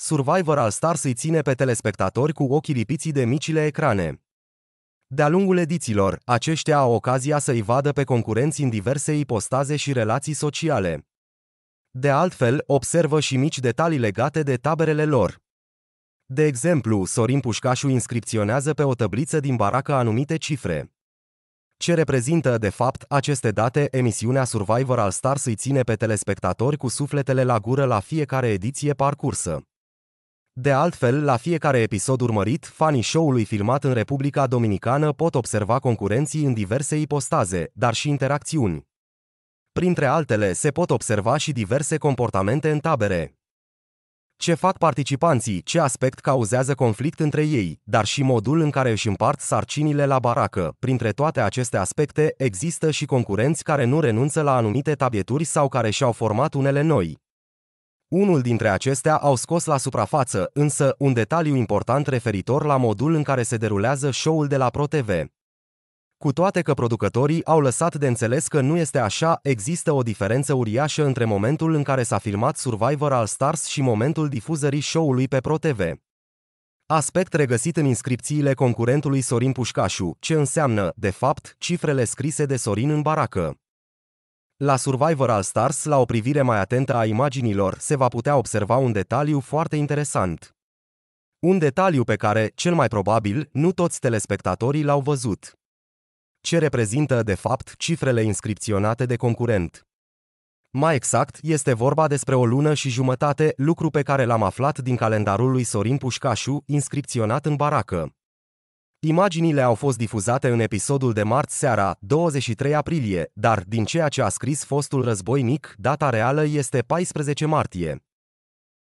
Survivor All Stars îi ține pe telespectatori cu ochii lipiți de micile ecrane. De-a lungul edițiilor, aceștia au ocazia să-i vadă pe concurenți în diverse ipostaze și relații sociale. De altfel, observă și mici detalii legate de taberele lor. De exemplu, Sorin Pușcașu inscripționează pe o tăbliță din baracă anumite cifre. Ce reprezintă, de fapt, aceste date, emisiunea Survivor al Stars îi ține pe telespectatori cu sufletele la gură la fiecare ediție parcursă. De altfel, la fiecare episod urmărit, fanii show-ului filmat în Republica Dominicană pot observa concurenții în diverse ipostaze, dar și interacțiuni. Printre altele, se pot observa și diverse comportamente în tabere. Ce fac participanții, ce aspect cauzează conflict între ei, dar și modul în care își împart sarcinile la baracă. Printre toate aceste aspecte, există și concurenți care nu renunță la anumite tabieturi sau care și-au format unele noi. Unul dintre acestea au scos la suprafață, însă, un detaliu important referitor la modul în care se derulează show-ul de la ProTV. Cu toate că producătorii au lăsat de înțeles că nu este așa, există o diferență uriașă între momentul în care s-a filmat Survivor al Stars și momentul difuzării show-ului pe ProTV. Aspect regăsit în inscripțiile concurentului Sorin Pușcașu, ce înseamnă, de fapt, cifrele scrise de Sorin în baracă. La Survivor All Stars, la o privire mai atentă a imaginilor, se va putea observa un detaliu foarte interesant. Un detaliu pe care, cel mai probabil, nu toți telespectatorii l-au văzut. Ce reprezintă, de fapt, cifrele inscripționate de concurent? Mai exact, este vorba despre o lună și jumătate, lucru pe care l-am aflat din calendarul lui Sorin Pușcașu, inscripționat în baracă. Imaginile au fost difuzate în episodul de marți seara, 23 aprilie, dar din ceea ce a scris fostul războinic, data reală este 14 martie.